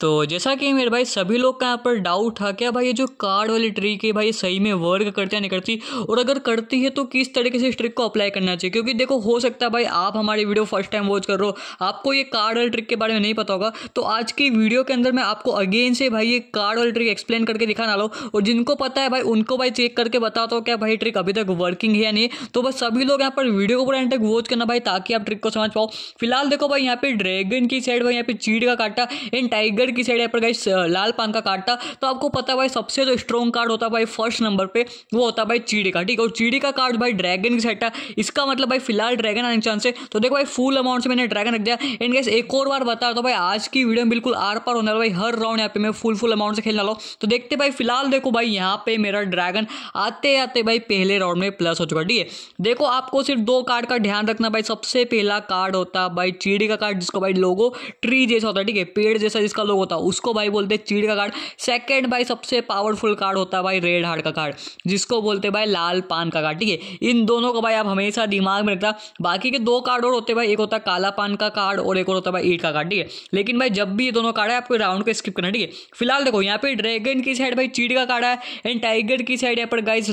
तो जैसा कि मेरे भाई सभी लोग का यहाँ पर डाउट था क्या भाई ये जो कार्ड वाली ट्रिक है भाई सही में वर्क करती है नहीं करती और अगर करती है तो किस तरीके से इस ट्रिक को अप्लाई करना चाहिए क्योंकि देखो हो सकता है भाई आप हमारी वीडियो फर्स्ट टाइम वॉच कर रहे हो आपको ये कार्ड वाली ट्रिक के बारे में नहीं पता होगा तो आज की वीडियो के अंदर मैं आपको अगेन से भाई ये कार्ड वाली ट्रिक एक्सप्लेन करके दिखाना लो और जिनको पता है भाई उनको भाई चेक करके बताता हूँ क्या भाई ट्रिक अभी तक वर्किंग है या नहीं तो बस सभी लोग यहाँ पर वीडियो को पूरा एंड तक वॉच करना भाई ताकि आप ट्रिक को समझ पाओ फिलहाल देखो भाई यहाँ पे ड्रैगन की साइड भाई यहाँ पे चीड़ का काटा एंड टाइगर फिर की साइड है पर गाइस लाल पान का कार्ड था तो आपको पता है भाई सबसे जो स्ट्रॉन्ग कार्ड होता है भाई फर्स्ट नंबर पे वो होता है भाई चीड़ी का ठीक है और चीड़ी का कार्ड भाई ड्रैगन की साइड था इसका मतलब भाई फिलहाल ड्रैगन आने चांस है तो देखो भाई फुल अमाउंट से मैंने ड्रैगन रख दिया एंड गाइस एक और बार बता रहा भाई आज की वीडियो बिल्कुल आर पार होने भाई हर राउंड यहाँ पे मैं फुल फुल अमाउंट से खेलने वाला हूँ तो देखते भाई फिलहाल देखो भाई यहाँ पे मेरा ड्रैगन आते आते भाई पहले राउंड में प्लस हो चुका ठीक है देखो आपको सिर्फ दो कार्ड का ध्यान रखना भाई सबसे पहला कार्ड होता है भाई चीड़ी का कार्ड जिसको भाई लोगो ट्री जैसा होता है ठीक है पेड़ जैसा जिसका लोगो होता है उसको भाई बोलते हैं चीड़ का कार्ड सेकेंड भाई सबसे पावरफुल कार्ड होता है भाई रेड हार्ट का कार्ड जिसको बोलते हैं भाई लाल पान का कार्ड ठीक है इन दोनों को भाई आप हमेशा दिमाग में रखता बाकी के दो कार्ड और होते भाई एक होता है काला पान का कार्ड और एक और होता है भाई ईट का कार्ड ठीक है लेकिन भाई जब भी ये दोनों कार्ड है आपको राउंड को स्किप करना ठीक है फिलहाल देखो यहाँ पे ड्रैगन की साइड भाई चीड़ का कार्ड है एंड टाइगर की साइड यहाँ पर गाइस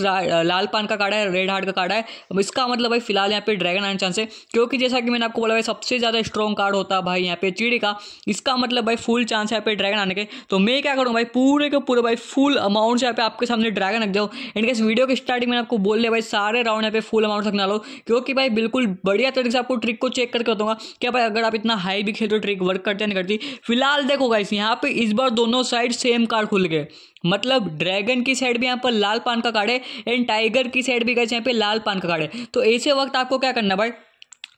लाल पान का कार्ड है रेड हार्ट का कार्ड है इसका मतलब भाई फिलहाल यहाँ पे ड्रैगन आने चांस है क्योंकि जैसा कि मैंने आपको बोला भाई सबसे ज़्यादा स्ट्रॉन्ग कार्ड होता है भाई यहाँ पे चीड़ का इसका मतलब भाई फुल चांस यहाँ पे ड्रैगन आने के तो मैं क्या करूँ भाई पूरे के पूरे भाई फुल अमाउंट यहाँ पे आपके सामने ड्रैगन रख दो इनकेस वीडियो के स्टार्टिंग में आपको बोल दिया भाई सारे राउंड यहाँ पे फुल अमाउंट रखना लो क्योंकि भाई बिल्कुल बढ़िया तरीके से आपको ट्रिक को चेक करके बताऊंगा क्या भाई अगर आप इतना हाई भी खेल हो ट्रिक वर्क करते नहीं करती फिलहाल देखो गाइस यहाँ पे इस बार दोनों साइड सेम कार्ड खुल गए मतलब ड्रैगन की साइड भी यहाँ पर लाल पान का कार्ड है एंड टाइगर की साइड भी गए यहाँ पे लाल पान का कार्ड है तो ऐसे वक्त आपको क्या करना भाई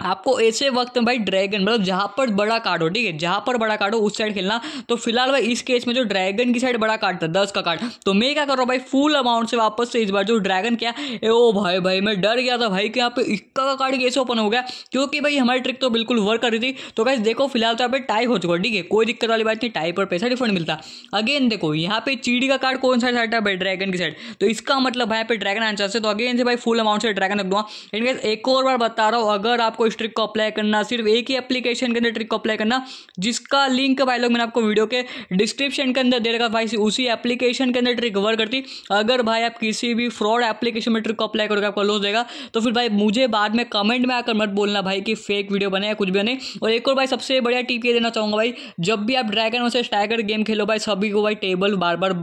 आपको ऐसे वक्त में भाई ड्रैगन मतलब जहाँ पर बड़ा कार्ड हो ठीक है जहाँ पर बड़ा कार्ड हो उस साइड खेलना तो फिलहाल भाई इस केस में जो ड्रैगन की साइड बड़ा कार्ड था दस का कार्ड तो मैं क्या कर रहा हूँ भाई फुल अमाउंट से वापस से इस बार जो ड्रैगन क्या ए ओ भाई भाई मैं डर गया था भाई कि यहाँ पे इक्का का कार्ड कैसे ओपन हो गया क्योंकि भाई हमारी ट्रिक तो बिल्कुल वर्क कर रही थी तो भाई देखो फिलहाल तो यहाँ पे टाई हो चुका ठीक है कोई दिक्कत वाली बात नहीं टाई पर पैसा रिफंड मिलता अगेन देखो यहाँ पे चीड़ी का कार्ड कौन सा साइड था भाई ड्रैगन की साइड तो इसका मतलब भाई यहाँ पे ड्रैगन आंसर से तो अगेन से भाई फुल अमाउंट से ड्रैगन रख दूँगा इनके एक और बार बता रहा हूँ अगर आपको इस ट्रिक को अप्लाई करना सिर्फ एक ही एप्लीकेशन के अंदर ट्रिक को अप्लाई करना जिसका लिंक भाई लोग मैंने आपको वीडियो के डिस्क्रिप्शन के अंदर दे रखा भाई उसी एप्लीकेशन के अंदर ट्रिक वर्क करती अगर भाई आप किसी भी फ्रॉड एप्लीकेशन में ट्रिक को अप्लाई करोगे आपको लॉस देगा तो फिर भाई मुझे बाद में कमेंट में आकर मत बोलना भाई कि फेक वीडियो बने या कुछ भी बने और एक और भाई सबसे बढ़िया टिप ये देना चाहूँगा भाई जब भी आप ड्रैगन वैसे टाइगर गेम खेलो भाई सभी को भाई टेबल बार बार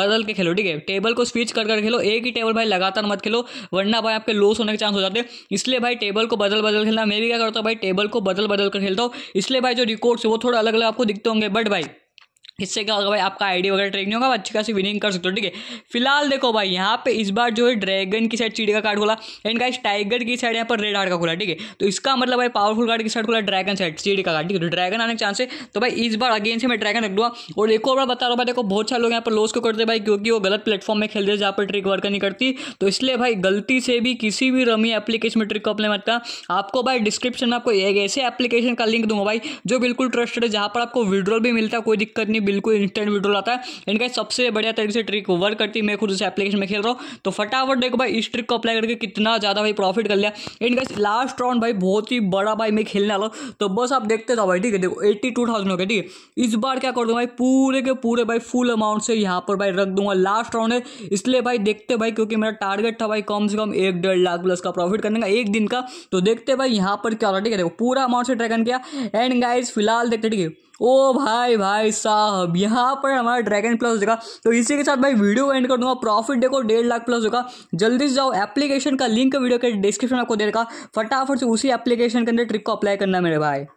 बदल के खेलो ठीक है टेबल को स्विच कर कर खेलो एक ही टेबल भाई लगातार मत खेलो वरना भाई आपके लॉस होने के चांस हो जाते हैं इसलिए भाई टेबल को बदल बदल खेलना मैं भी क्या करता हूँ भाई टेबल को बदल बदल कर खेलता हूँ इसलिए भाई जो रिकॉर्ड्स वो थोड़ा अलग अलग आपको दिखते होंगे बट भाई इससे क्या होगा भाई आपका आईडी वगैरह ट्रेनिंग नहीं होगा अच्छी खासी विनिंग कर सकते हो ठीक है फिलहाल देखो भाई यहाँ पे इस बार जो है ड्रैगन की साइड चीड़ का कार्ड खोला एंड गाइस टाइगर की साइड यहाँ पर रेड हार्ड का खोला ठीक है तो इसका मतलब भाई पावरफुल कार्ड की साइड खोला ड्रैगन साइड चीड़ का कार्ड ठीक है तो ड्रैगन आने के चांस है तो भाई इस बार अगेन से मैं ड्रैगन रख दूँगा और एक और बार बता रहा हूँ भाई देखो बहुत सारे लोग यहाँ पर लॉस को करते भाई क्योंकि वो गलत प्लेटफॉर्म में खेलते जहाँ पर ट्रिक वर्क नहीं करती तो इसलिए भाई गलती से भी किसी भी रमी एप्लीकेशन में ट्रिक को अपने मतलब आपको भाई डिस्क्रिप्शन में आपको एक ऐसे एप्लीकेशन का लिंक दूंगा भाई जो बिल्कुल ट्रस्टेड है जहाँ पर आपको विड्रॉल भी मिलता है कोई दिक्कत नहीं बिल्कुल इंस्टेंट विड्रॉल आता है इनका सबसे बढ़िया तरीके से ट्रिक वर्क करती है मैं खुद उस एप्लीकेशन में खेल रहा हूँ तो फटाफट देखो भाई इस ट्रिक को अप्लाई करके कितना ज़्यादा भाई प्रॉफिट कर लिया इनका लास्ट राउंड भाई बहुत ही बड़ा भाई मैं खेलने वाला हूँ तो बस आप देखते जाओ भाई ठीक है देखो एट्टी टू थाउजेंड हो गया ठीक है इस बार क्या कर दूँ भाई पूरे के पूरे भाई फुल अमाउंट से यहाँ पर भाई रख दूंगा लास्ट राउंड है इसलिए भाई देखते भाई क्योंकि मेरा टारगेट था भाई कम से कम एक डेढ़ लाख प्लस का प्रॉफिट करने का एक दिन का तो देखते भाई यहाँ पर क्या हो रहा है ठीक है देखो पूरा अमाउंट से ट्रैकन किया एंड गाइज फिलहाल देखते ठीक है ओ भाई भाई साहब अब यहाँ पर हमारा ड्रैगन प्लस देखा तो इसी के साथ भाई वीडियो एंड कर दूंगा प्रॉफिट देखो डेढ़ लाख प्लस होगा जल्दी से जाओ एप्लीकेशन का लिंक वीडियो के डिस्क्रिप्शन आपको देगा फटाफट से उसी एप्लीकेशन के अंदर ट्रिक को अप्लाई करना मेरे भाई